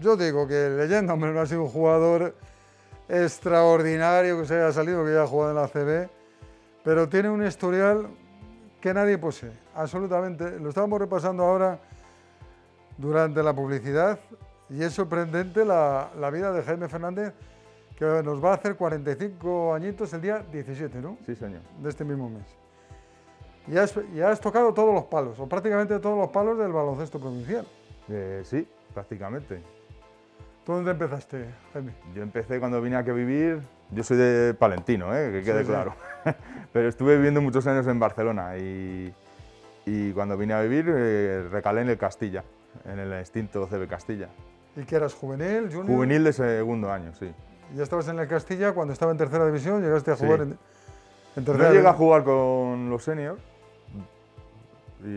Yo digo que leyendo no ha sido un jugador extraordinario que se haya salido, que haya jugado en la CB, pero tiene un historial que nadie posee, absolutamente. Lo estábamos repasando ahora durante la publicidad y es sorprendente la, vida de Jaime Fernández, que nos va a hacer 45 añitos el día 17, ¿no? Sí, señor. De este mismo mes. Y has, tocado todos los palos, o prácticamente todos los palos del baloncesto provincial. Eh, sí, prácticamente dónde empezaste, Jaime? Yo empecé cuando vine aquí a vivir, yo soy de Palentino, ¿eh? que quede claro, pero estuve viviendo muchos años en Barcelona y, y cuando vine a vivir eh, recalé en el Castilla, en el extinto CB Castilla. ¿Y que eras, juvenil, Juvenil de segundo año, sí. ¿Ya estabas en el Castilla cuando estaba en tercera división? ¿Llegaste a jugar en, en, tercera? No llegué a jugar con los seniors,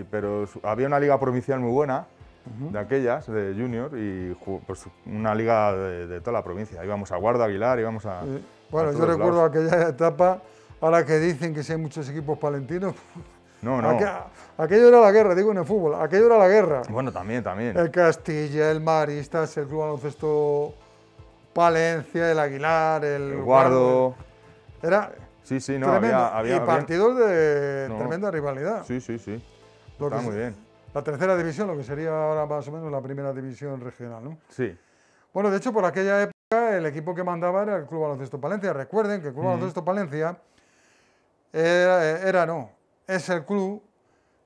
pero había una liga provincial muy buena, de aquellas, de junior, y pues, una liga de, toda la provincia. Íbamos a Guarda, Aguilar, íbamos a... Bueno, yo recuerdo aquella etapa, ahora que dicen que si hay muchos equipos palentinos... No, no. aquello era la guerra, digo en el fútbol, aquello era la guerra. Bueno, también, también. El Castilla, el Maristas, el Club Baloncesto Palencia, el Aguilar, el, Guardo. Era sí, sí, no, Había, y partidos de tremenda rivalidad. Sí, sí, sí. Está muy bien la tercera división, lo que sería ahora más o menos la primera división regional, ¿no? Sí. Bueno, de hecho, por aquella época el equipo que mandaba era el Club Baloncesto Palencia. Recuerden que el Club Baloncesto Palencia era, no, es el club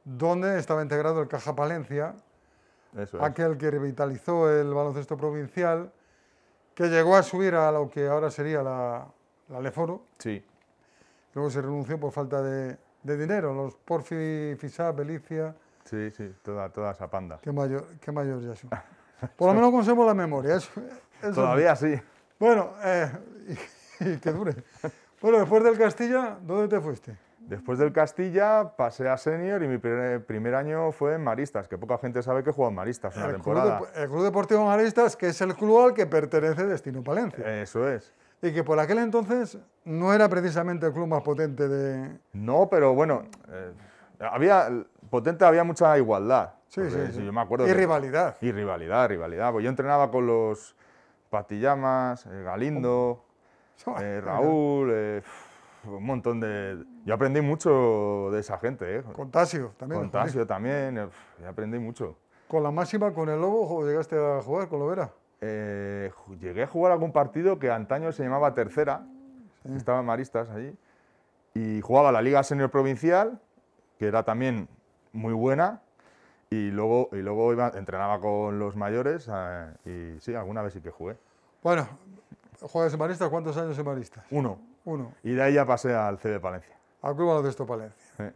donde estaba integrado el Caja Palencia, aquel que revitalizó el baloncesto provincial, que llegó a subir a lo que ahora sería la, la Leforo. Sí. Luego se renunció por falta de, dinero. Los Porfi, Fisap, Belicia Sí, sí, toda, esa panda. Qué mayor, ya Por lo menos conservo la memoria. Todavía sí. Bueno, eh, y, dure. Bueno, después del Castilla, ¿dónde te fuiste? Después del Castilla pasé a senior y mi primer, año fue en Maristas, que poca gente sabe que juega en Maristas una el temporada. Club el Club Deportivo Maristas, que es el club al que pertenece Destino Palencia. Eso es. Y que por aquel entonces no era precisamente el club más potente de... No, pero bueno, eh, había Potente había mucha igualdad. Sí, sí, y rivalidad. Y rivalidad, rivalidad. Pues yo entrenaba con los Patillamas, eh, Galindo, eh, Raúl, eh, un montón de... Yo aprendí mucho de esa gente. Eh. Con también. Con Tasio también, aprendí mucho. ¿Con la máxima, con el Lobo, llegaste a jugar con Lovera? llegué a jugar algún partido que antaño se llamaba Tercera, estaban maristas allí, y jugaba la Liga Senior Provincial, que era también muy buena y luego, y luego entrenaba con los mayores eh, y sí, alguna vez sí que jugué. Bueno, ¿juegas en Maristas? ¿Cuántos años en Maristas? Uno. Y de ahí ya pasé al CB Palencia. Al Club esto, Palencia.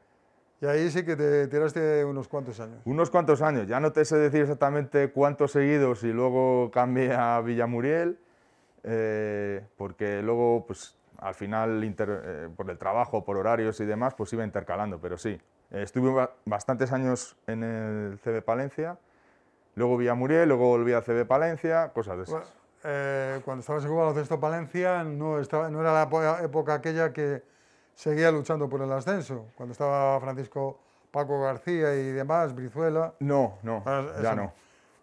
Y ahí sí que te tiraste unos cuantos años. Unos cuantos años, ya no te sé decir exactamente cuántos seguidos y luego cambié a Villamuriel, eh, porque luego pues al final eh, por el trabajo, por horarios y demás, pues iba intercalando, pero sí, eh, estuve bastantes años en el CB Palencia, luego vi a Muriel, luego volví al CB Palencia, cosas de esas. Eh, cuando estabas en Cesto Palencia no, estaba, no era la época aquella que seguía luchando por el ascenso, cuando estaba Francisco Paco García y demás, Brizuela. No, no, ah, ya no.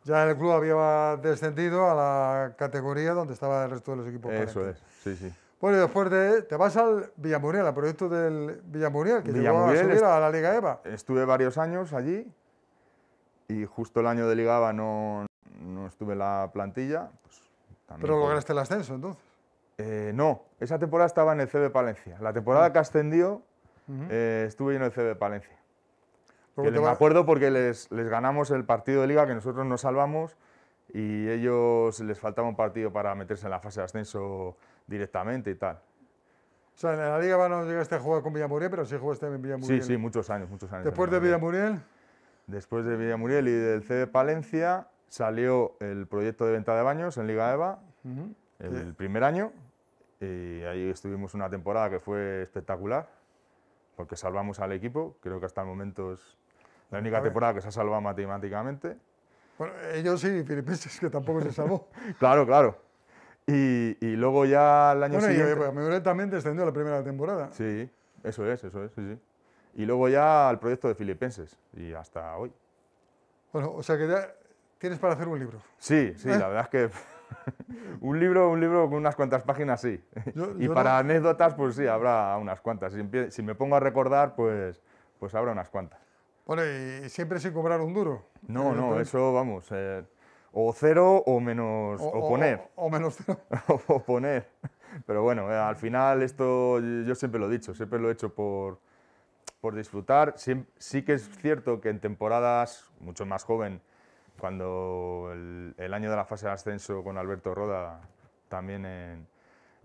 Ya el club había descendido a la categoría donde estaba el resto de los equipos. Eso es, sí, sí. Bueno, y después de, te vas al Villamuriel, al proyecto del Villamuriel, que llegó a subir a la Liga EVA. Estuve varios años allí y justo el año de Liga EVA no, no estuve en la plantilla. Pues, ¿Pero lograste el ascenso entonces? Eh, no, esa temporada estaba en el CB Palencia. La temporada que ascendió eh, estuve en el CB Palencia. me acuerdo porque les, les ganamos el partido de Liga que nosotros nos salvamos y ellos les faltaba un partido para meterse en la fase de ascenso directamente y tal. O sea, en la Liga no llegaste a jugar con Villamuriel, pero sí jugaste en Villamuriel. Sí, sí, muchos años, muchos años. ¿Después de Villamuriel? Después de Villamuriel y del CD Palencia salió el proyecto de venta de baños en Liga EVA, el, el primer año, y ahí estuvimos una temporada que fue espectacular, porque salvamos al equipo, creo que hasta el momento es la única temporada que se ha salvado matemáticamente. Bueno, ellos eh, sí, filipenses, que tampoco se salvó. claro, claro. Y, luego ya el año siguiente... Eh, bueno, también descendió la primera temporada. Sí, eso es, eso es, sí, sí. Y luego ya al proyecto de filipenses, y hasta hoy. Bueno, o sea que ya tienes para hacer un libro. Sí, sí, ¿Eh? la verdad es que... un libro, un libro con unas cuantas páginas, sí. y para anécdotas, pues sí, habrá unas cuantas. Si, si me pongo a recordar, pues, pues habrá unas cuantas. Bueno, y siempre sin cobrar un duro. No, eh, no, eso vamos. Eh, o cero o menos. O, poner. O, menos cero. o poner. Pero bueno, eh, al final esto yo siempre lo he dicho, siempre lo he hecho por, por disfrutar. Sí, que es cierto que en temporadas mucho más joven, cuando el año de la fase de ascenso con Alberto Roda, también en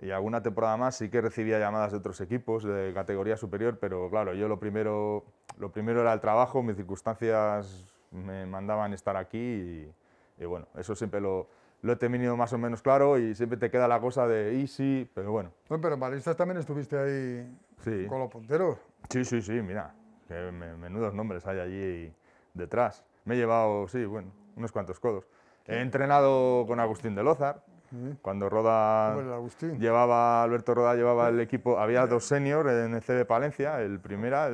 y alguna temporada más sí que recibía llamadas de otros equipos de categoría superior, pero claro, yo lo primero, lo primero era el trabajo, mis circunstancias me mandaban estar aquí y, bueno, eso siempre lo, lo he tenido más o menos claro y siempre te queda la cosa de easy, pero bueno. pero en Balistas también estuviste ahí con los punteros. Sí, sí, sí, mira, que menudos nombres hay allí detrás. Me he llevado, sí, bueno, unos cuantos codos. He entrenado con Agustín de Lozar, cuando Roda llevaba, Alberto Roda llevaba el equipo, había dos seniors en el C de Palencia, el primera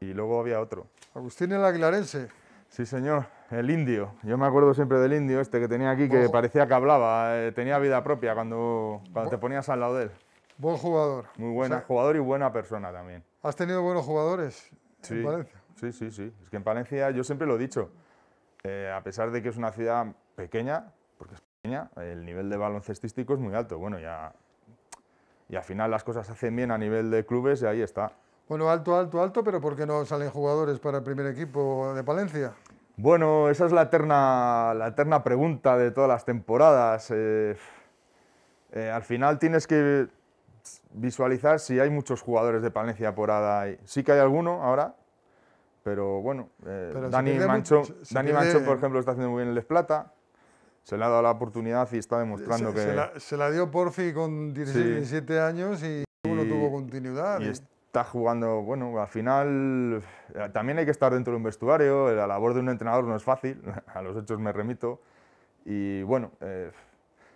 y luego había otro. Agustín el Aguilarense. Sí, señor, el indio. Yo me acuerdo siempre del indio este que tenía aquí, que parecía que hablaba, eh, tenía vida propia cuando, cuando te ponías al lado de él. Buen jugador. Muy buena, jugador y buena persona también. ¿Has tenido buenos jugadores en Palencia? Sí, sí, sí. Es que en Palencia, yo siempre lo he dicho, eh, a pesar de que es una ciudad pequeña, el nivel de baloncestístico es muy alto. Bueno, ya, y al final las cosas se hacen bien a nivel de clubes y ahí está. Bueno, alto, alto, alto, pero ¿por qué no salen jugadores para el primer equipo de Palencia? Bueno, esa es la eterna, la eterna pregunta de todas las temporadas. Eh, eh, al final tienes que visualizar si hay muchos jugadores de Palencia por ADA. Sí que hay alguno ahora, pero bueno, eh, Dani, Mancho, por ejemplo, está haciendo muy bien el Plata se le ha dado la oportunidad y está demostrando que... Se la, dio Porfi con 17 años y, uno no tuvo continuidad. Y ¿eh? está jugando, bueno, al final eh, también hay que estar dentro de un vestuario, eh, la labor de un entrenador no es fácil, a los hechos me remito, y bueno...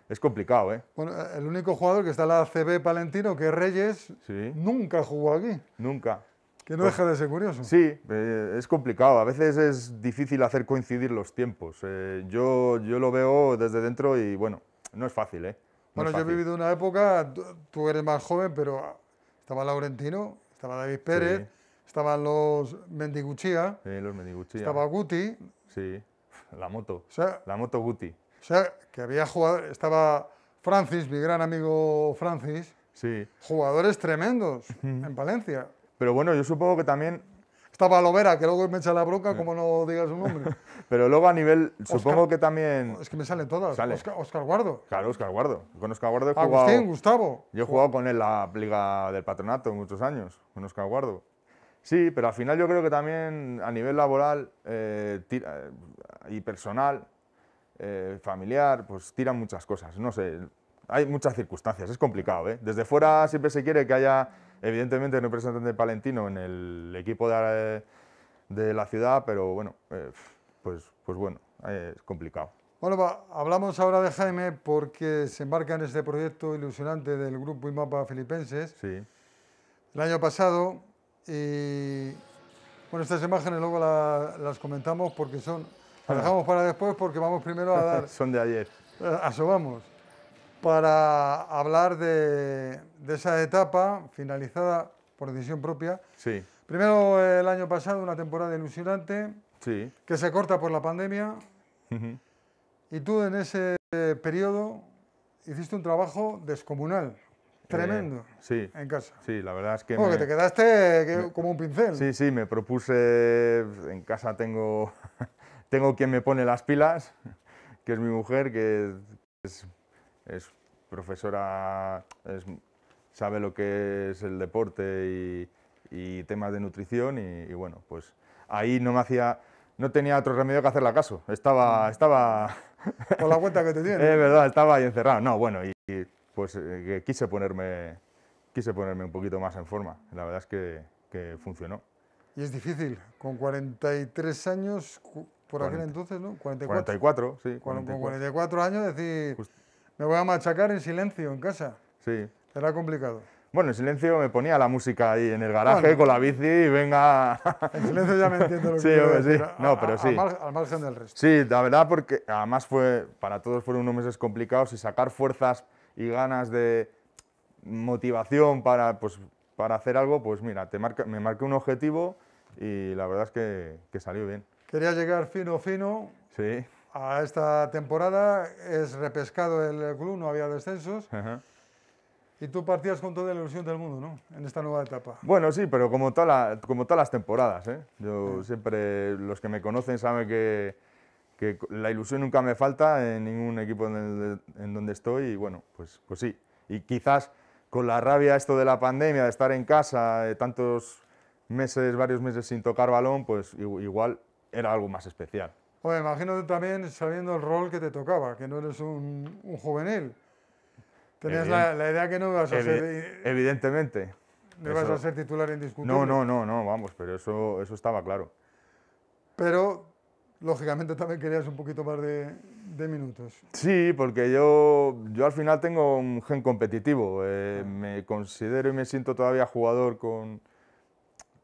es complicado, ¿eh? Bueno, el único jugador que está en la CB Palentino, que es Reyes, nunca jugó aquí. Nunca. Que no deja de ser curioso. Sí, eh, es complicado. A veces es difícil hacer coincidir los tiempos. Eh, yo, yo lo veo desde dentro y bueno, no es fácil, ¿eh? bueno, yo he vivido una época, tú, eres más joven, pero estaba Laurentino, estaba David Pérez, estaban los Mendiguchía, los estaba Guti. Sí, la moto, la moto Guti. O sea, que había jugado estaba Francis, mi gran amigo Francis, sí. jugadores tremendos en Valencia. Pero bueno, yo supongo que también estaba Lovera, que luego me echa la bronca, como no digas su nombre. Pero luego a nivel, supongo que también... Es que me salen todas. Oscar, Guardo. Claro, Oscar Guardo. Con Oscar Guardo he jugado... Agustín, Gustavo. Yo he jugado con él la Liga del Patronato muchos años, con Oscar Guardo. Sí, pero al final yo creo que también a nivel laboral eh, eh, y personal, eh, familiar, pues tiran muchas cosas. No sé, hay muchas circunstancias, es complicado. ¿eh? Desde fuera siempre se quiere que haya Evidentemente no presentan de palentino en el equipo de, la ciudad, pero bueno, eh, pues, pues bueno, eh, es complicado. Bueno, hablamos ahora de Jaime porque se embarca en este proyecto ilusionante del grupo IMAPA Filipenses. El año pasado y bueno, estas imágenes luego las comentamos porque son. Las ah. dejamos para después porque vamos primero a dar. son de ayer. vamos Para hablar de, de esa etapa finalizada por decisión propia. Sí. Primero el año pasado, una temporada ilusionante, sí. que se corta por la pandemia. Y tú en ese periodo hiciste un trabajo descomunal, eh, tremendo, sí, en casa. Sí, la verdad es que... Como que te quedaste como un pincel. Sí, sí, me propuse, en casa tengo, tengo quien me pone las pilas, que es mi mujer, que es, es profesora, sabe lo que es el deporte y, temas de nutrición y, bueno, pues ahí no me hacía, no tenía otro remedio que hacerle caso, estaba, mm. estaba... Con la cuenta que te tiene. Es verdad, estaba ahí encerrado, no, bueno, y, pues eh, quise, ponerme, quise ponerme un poquito más en forma, la verdad es que, que funcionó. Y es difícil, con 43 años, por aquel entonces, ¿no? 44. 44, sí. Con 44 años decir, me voy a machacar en silencio en casa. Sí. Era complicado. Bueno, en silencio me ponía la música ahí en el garaje con la bici y venga. En silencio ya me entiendo lo que sí, sí. No, pero sí. Al, margen del resto. Sí, la verdad, porque además fue, para todos fueron unos meses complicados y sacar fuerzas y ganas de motivación para, pues, para hacer algo, pues mira, te me marqué un objetivo y la verdad es que, que salió bien. Quería llegar fino, fino. Sí. A esta temporada es repescado el club, no había descensos. Ajá. Y tú partías con toda la ilusión del mundo, ¿no? En esta nueva etapa. Bueno, sí, pero como, toda como todas las temporadas, ¿eh? Yo ah. siempre, los que me conocen saben que, la ilusión nunca me falta en ningún equipo en, donde estoy y bueno, pues, pues sí. Y quizás con la rabia esto de la pandemia, de estar en casa, tantos meses, varios meses sin tocar balón, pues igual era algo más especial. me imagino también sabiendo el rol que te tocaba, que no eres un, un juvenil. Tenías la, idea que no ibas a ser... Evidentemente. No ibas a ser titular indiscutible. No, no, no, no, vamos, pero eso, eso estaba claro. Pero, lógicamente, también querías un poquito más de, minutos. Sí, porque yo, yo al final tengo un gen competitivo. Eh, ah. me considero y me siento todavía jugador con...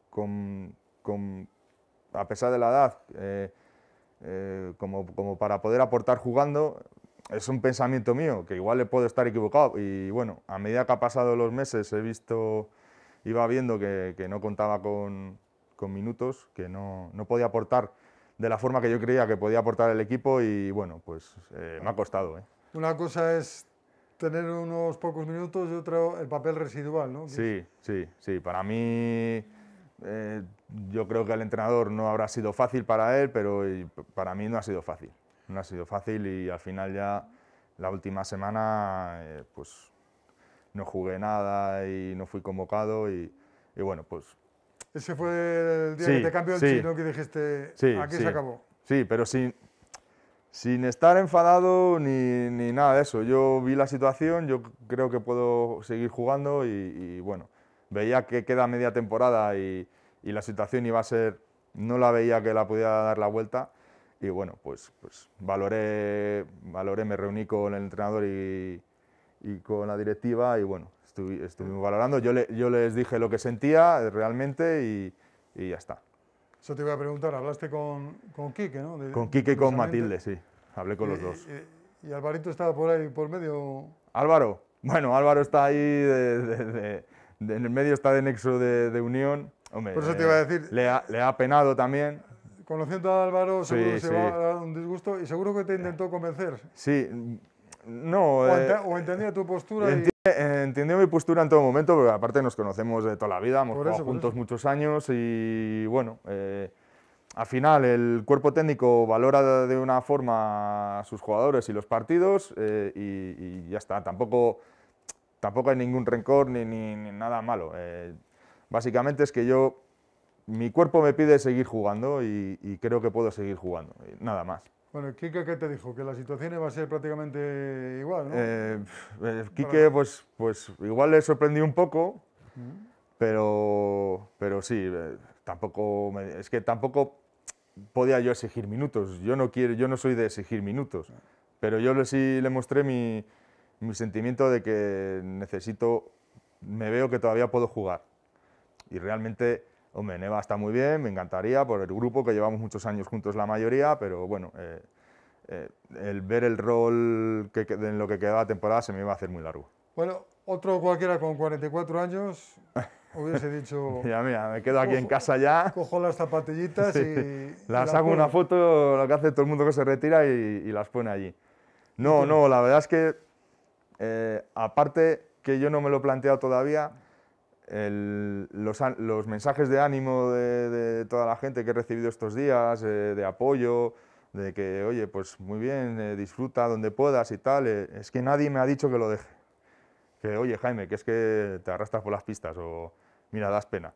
con, con a pesar de la edad, eh, eh, como, como para poder aportar jugando, es un pensamiento mío, que igual le puedo estar equivocado. Y bueno, a medida que ha pasado los meses he visto, iba viendo que, no contaba con, minutos, que no, podía aportar de la forma que yo creía que podía aportar el equipo y bueno, pues eh, me ha costado. ¿eh? Una cosa es tener unos pocos minutos y otra el papel residual, ¿no? Sí, sí, sí. Para mí eh, yo creo que el entrenador no habrá sido fácil para él, pero para mí no ha sido fácil no ha sido fácil y al final ya la última semana eh, pues no jugué nada y no fui convocado y, y bueno, pues... Ese fue el día sí, que te cambió el chino que dijiste, ah, aquí se acabó. Sí, pero sin, sin estar enfadado ni, ni, nada de eso. Yo vi la situación, yo creo que puedo seguir jugando y, bueno, veía que queda media temporada y, y la situación iba a ser, no la veía que la podía dar la vuelta y bueno, pues, pues valoré, valoré, me reuní con el entrenador y, y con la directiva y bueno, estuvimos valorando. Yo, le, yo les dije lo que sentía realmente y, y, ya está. Eso te iba a preguntar, hablaste con, con Quique, ¿no? con Quique y con Matilde, sí. Hablé con los eh, dos. Eh, ¿Y Alvarito estaba por ahí, por medio? Álvaro, bueno, Álvaro está ahí, en el medio está de nexo de, Unión. por eso te iba a decir. Le ha, le ha penado también. Conociendo a Álvaro, seguro que se va a dar un disgusto y seguro que te intentó convencer. Sí, no. O, eh, entendía tu postura. Enti eh, mi postura en todo momento, porque aparte nos conocemos de toda la vida, hemos jugado juntos muchos años y bueno. Eh, al final el cuerpo técnico valora de una forma a sus jugadores y los partidos y, ya está. Tampoco, tampoco hay ningún rencor ni, nada malo. básicamente es que yo mi cuerpo me pide seguir jugando y, creo que puedo seguir jugando, nada más. Bueno, Quique, ¿qué te dijo? Que la situación va a ser prácticamente igual, ¿no? Eh, eh Quique, pues, pues igual le sorprendí un poco, pero, pero sí, eh, tampoco, es que tampoco podía yo exigir minutos. Yo no, quiero, yo no soy de exigir minutos, ah. pero yo le, sí le mostré mi, mi sentimiento de que necesito, me veo que todavía puedo jugar. Y realmente Hombre, Neva está muy bien, me encantaría por el grupo que llevamos muchos años juntos la mayoría, pero bueno, eh, eh, el ver el rol que, en lo que quedaba temporada se me iba a hacer muy largo. Bueno, otro cualquiera con 44 años hubiese dicho... ya, mira, me quedo aquí en casa ya. Cojo las zapatillitas y... Las, hago una foto, lo que hace todo el mundo que se retira y, las pone allí. No, no, la verdad es que, eh, aparte que yo no me lo he planteado todavía, los, mensajes de ánimo de, toda la gente que he recibido estos días, eh, de apoyo, de que, oye, pues muy bien, eh, disfruta donde puedas y tal, eh, es que nadie me ha dicho que lo deje. Que, oye, Jaime, que es que te arrastras por las pistas o, mira, das pena.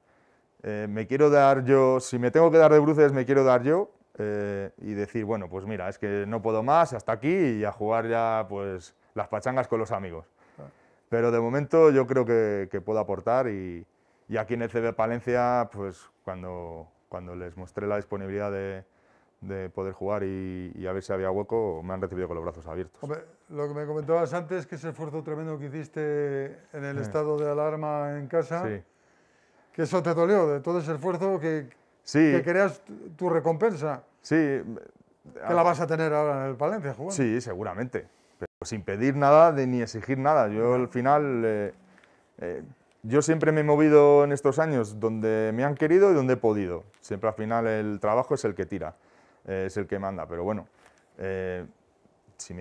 me quiero dar yo, si me tengo que dar de bruces, me quiero dar yo y decir, bueno, pues mira, es que no puedo más, hasta aquí y a jugar ya, pues, las pachangas con los amigos. Pero de momento yo creo que, puedo aportar y, aquí en el CB Palencia, pues cuando, cuando les mostré la disponibilidad de, poder jugar y, a ver si había hueco, me han recibido con los brazos abiertos. lo que me comentabas antes, que ese esfuerzo tremendo que hiciste en el estado de alarma en casa, que eso te dolió, de todo ese esfuerzo que, querías creas tu recompensa. Sí. la ah, vas a tener ahora en el Palencia jugando. Sí, seguramente. Pues, sin pedir nada de, ni exigir nada. Yo al final, eh, eh, yo siempre me he movido en estos años donde me han querido y donde he podido. Siempre al final el trabajo es el que tira, eh, es el que manda. Pero bueno, si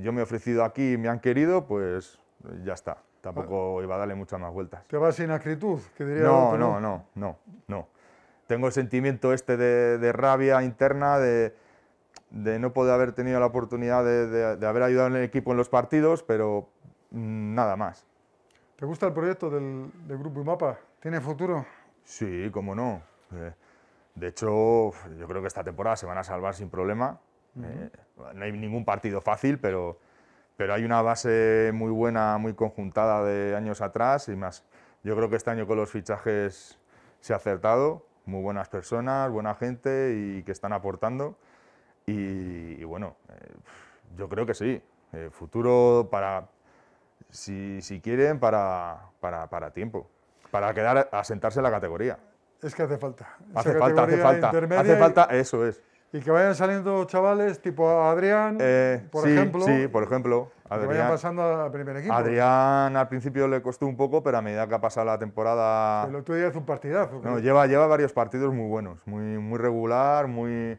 yo me he ofrecido aquí y me han querido, pues ya está. Tampoco ah. iba a darle muchas más vueltas. ¿Te vas sin acritud? no, no, no, no, no. Tengo el sentimiento este de rabia interna, de de no poder haber tenido la oportunidad de, de, haber ayudado en el equipo en los partidos, pero mm, nada más. ¿Te gusta el proyecto del, del Grupo IMAPA? ¿Tiene futuro? Sí, cómo no. Eh, de hecho, yo creo que esta temporada se van a salvar sin problema. Eh, no hay ningún partido fácil, pero, pero hay una base muy buena, muy conjuntada de años atrás y más. Yo creo que este año con los fichajes se ha acertado. Muy buenas personas, buena gente y que están aportando. Y, bueno, eh, yo creo que sí. Eh, futuro para, si, quieren, para, para, tiempo. Para quedar, asentarse en la categoría. Es que hace falta. Hace falta, hace falta. Hace falta, eso es. Y que vayan saliendo chavales tipo Adrián, eh, por ejemplo. Sí, por ejemplo. Adrián, que vayan pasando al primer equipo. Adrián al principio le costó un poco, pero a medida que ha pasado la temporada. El otro día hizo un partidazo. No, lleva, lleva varios partidos muy buenos, muy, muy regular, muy,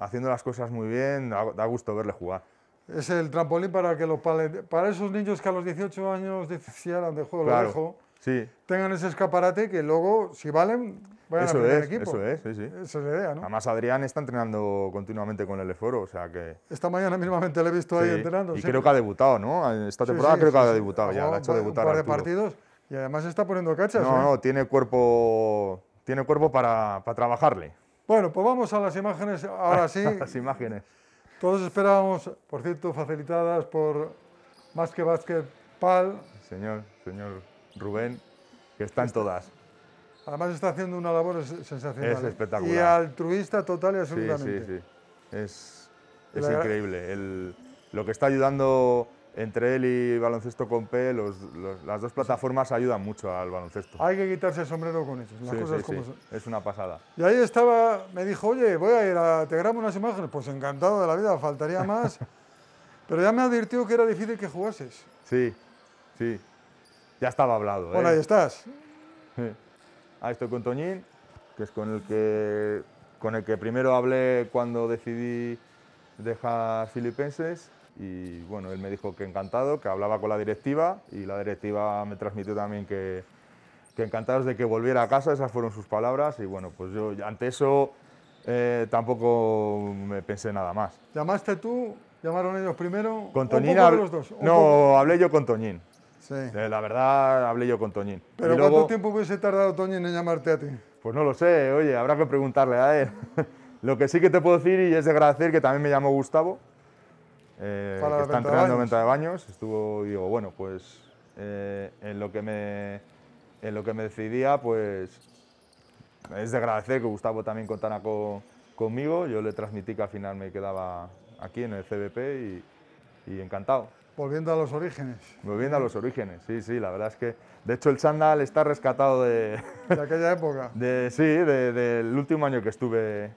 haciendo las cosas muy bien, da gusto verle jugar. Es el trampolín para que los para esos niños que a los 18 años decían de juego claro, tengan ese escaparate que luego, si valen, vayan eso ver es, equipo. Eso es, sí, sí. Esa es la idea, ¿no? Además, Adrián está entrenando continuamente con el Eforo, o sea que... Esta mañana mismamente le he visto ahí entrenando. Y creo que ha debutado, ¿no? Esta temporada creo que ha debutado ya, ha hecho debutar un par de partidos y además está poniendo cachas. No, ¿eh? no, tiene cuerpo, tiene cuerpo para, para trabajarle. Bueno, pues vamos a las imágenes ahora sí. las imágenes. Todos esperábamos, por cierto, facilitadas por Más que Basket Pal. Señor, señor Rubén, que están todas. Además está haciendo una labor sensacional. Es ¿eh? espectacular. Y altruista total y absolutamente. Sí, sí, sí. Es, increíble. lo que está ayudando entre él y Baloncesto con P, los, las dos plataformas ayudan mucho al baloncesto. Hay que quitarse el sombrero con eso. Es una pasada. Y ahí estaba, me dijo, oye, voy a ir a, te grabo unas imágenes. Pues encantado de la vida, faltaría más. Pero ya me advirtió que era difícil que jugases. Sí, sí. Ya estaba hablado. Bueno, ¿eh? ahí estás. Ahí estoy con Toñín, que es con el que, con el que primero hablé cuando decidí dejar Filipenses y bueno, él me dijo que encantado, que hablaba con la directiva y la directiva me transmitió también que, que encantados de que volviera a casa, esas fueron sus palabras. Y bueno, pues yo ante eso eh, tampoco me pensé nada más. ¿Llamaste tú? ¿Llamaron ellos primero? Con Toñín No, hablé yo con Toñín. Sí. Eh, la verdad, hablé yo con Toñín. ¿Pero cuánto tiempo hubiese tardado Toñín en llamarte a ti? Pues no lo sé, oye, habrá que preguntarle a él. lo que sí que te puedo decir, y es de agradecer, que también me llamó Gustavo, eh, que está entrenando de baños. Estuvo digo, bueno, pues eh, en, lo que me, en lo que me decidía, pues es de agradecer que Gustavo también contara con, conmigo. Yo le transmití que al final me quedaba aquí en el CBP y, encantado. Volviendo a los orígenes. Volviendo a los orígenes, sí, sí, la verdad es que... De hecho, el chándal está rescatado de... De aquella época. De, sí, del último año que estuve,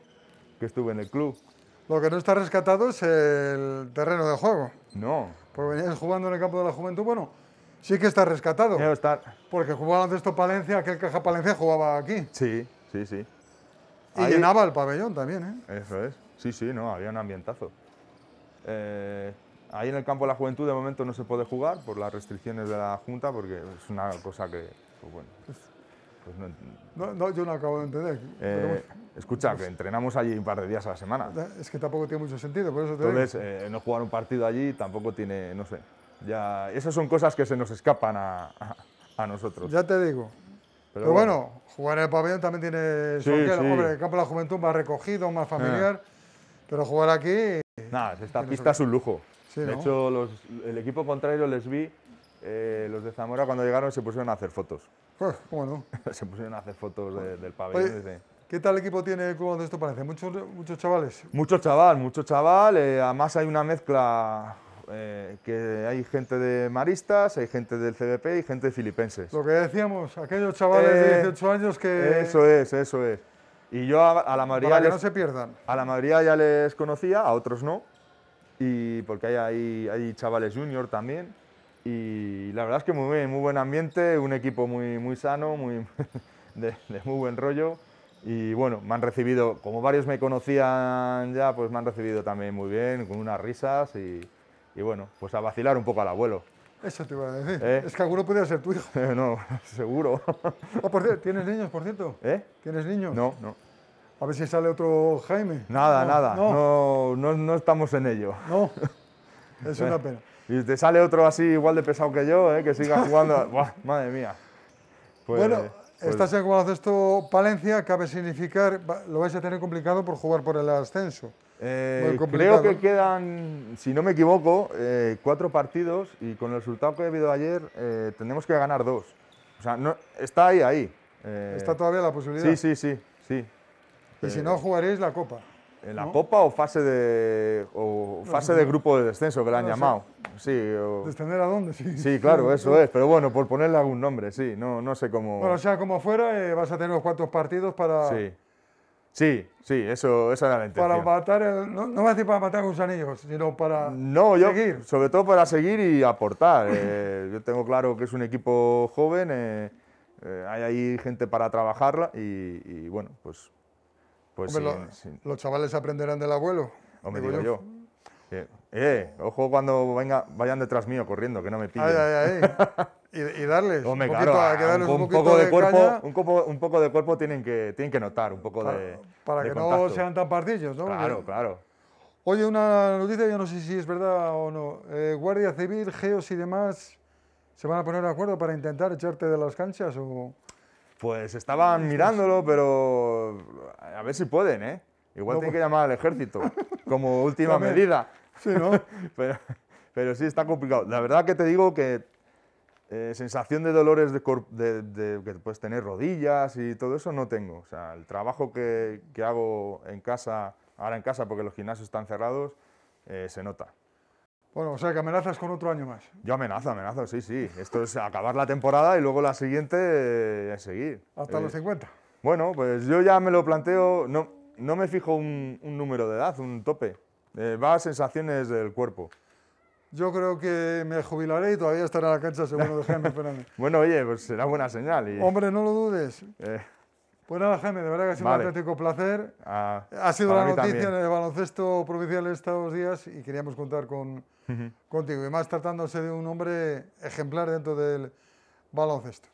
que estuve en el club. Lo que no está rescatado es el terreno de juego. No. Porque venías jugando en el campo de la juventud, bueno, sí que está rescatado. estar. Porque jugaba antes esto Palencia, aquel Caja Palencia jugaba aquí. Sí, sí, sí. Y Ahí... llenaba el pabellón también, ¿eh? Eso es. Sí, sí, no, había un ambientazo. Eh, ahí en el campo de la juventud de momento no se puede jugar por las restricciones de la Junta, porque es una cosa que, pues pues no, yo no acabo de entender. Eh, escucha, que entrenamos allí un par de días a la semana. Es que tampoco tiene mucho sentido, por eso te Entonces, eh, no jugar un partido allí tampoco tiene, no sé. Ya, esas son cosas que se nos escapan a, a, nosotros. Ya te digo. Pero, bueno, jugar en el pabellón también tiene sí, sí. el campo de la juventud más recogido, más ah. familiar. Pero jugar aquí. Nada, esta pista es un lujo. de hecho, los, el equipo contrario les vi eh, los de Zamora cuando llegaron se pusieron a hacer fotos. bueno. Ah, se pusieron a hacer fotos del pabellón. ¿Qué tal equipo tiene el de esto parece? ¿Muchos, muchos chavales? Mucho chaval, mucho chaval. Eh, además hay una mezcla eh, que hay gente de maristas, hay gente del CDP y gente filipenses. Lo que decíamos, aquellos chavales de 18 años que... Eso es, eso es. Y yo a, la mayoría... Para que no se pierdan. A la mayoría ya les conocía, a otros no. Y porque hay, hay, hay chavales junior también y la verdad es que muy, muy buen ambiente, un equipo muy, muy sano, muy, de, muy buen rollo. Y bueno, me han recibido, como varios me conocían ya, pues me han recibido también muy bien, con unas risas y, y bueno, pues a vacilar un poco al abuelo. Eso te iba a decir. ¿Eh? Es que alguno podría ser tu hijo. no, seguro. Ah, por cierto, ¿Tienes niños, por cierto? ¿Eh? ¿Tienes niños? No, no. A ver si sale otro Jaime. Nada, nada. No, no. no, estamos en ello. No. Es una pena. Y te sale otro así igual de pesado que yo, ¿eh? que siga jugando. Buah, madre mía. Pues, bueno, pues... estás en esto Palencia, cabe significar, lo vais a tener complicado por jugar por el ascenso. Eh, creo que quedan, si no me equivoco, eh, cuatro partidos y con el resultado que ha habido ayer eh, tenemos que ganar dos. O sea, no, está ahí, ahí. ¿Está todavía la posibilidad? Sí, sí, sí. sí. Y si no, jugaréis la Copa. ¿En la Copa o fase de fase de grupo de descenso que le han llamado? Sí. ¿Descender a dónde? Sí. sí, claro, eso es. Pero bueno, por ponerle algún nombre, sí. No, no sé cómo... Bueno, sea como fuera, eh, vas a tener unos cuantos partidos para... Sí. Sí, sí, eso, esa era la intención. Para matar, no, no voy a decir para matar gusanillos, sino para no, yo, seguir. Sobre todo para seguir y aportar. Eh, yo tengo claro que es un equipo joven, eh, hay ahí gente para trabajarla y bueno, pues pues los chavales aprenderán del abuelo. O me digo yo. Eh, ojo cuando vayan detrás mío corriendo, que no me piden. Ay, ay, ay. y, darles. Hombre, un, un, poco de, cuerpo, Un, poco, de cuerpo tienen que, tienen que notar, un poco de. Para que no sean tan pardillos, ¿no? Claro, claro. Oye, una noticia, yo no sé si es verdad o no. Eh, Guardia Civil, Geos y demás, ¿se van a poner de acuerdo para intentar echarte de las canchas o.? Pues estaban mirándolo, pero a ver si pueden, ¿eh? Igual que pues. llamar al ejército como última medida. Sí, pero, sí, está complicado. La verdad que te digo que eh, sensación de dolores de, que puedes tener rodillas y todo eso no tengo. O sea, el trabajo que, hago en casa, ahora en casa porque los gimnasios están cerrados, eh, se nota. Bueno, o sea que amenazas con otro año más. Yo amenazo, amenazo, sí, sí. Esto es acabar la temporada y luego la siguiente eh, seguir. Hasta los 50. Eh, bueno, pues yo ya me lo planteo, no, no me fijo un, número de edad, un tope. Eh, va a sensaciones del cuerpo. Yo creo que me jubilaré y todavía estaré a la cancha seguro de Jaime Fernández. bueno, oye, pues será buena señal. Y... Hombre, no lo dudes. Eh. Pues nada, Jaime, de verdad que ha sido un auténtico placer. Ah, ha sido la noticia en el baloncesto provincial estos días y queríamos contar con, contigo, y más tratándose de un hombre ejemplar dentro del baloncesto.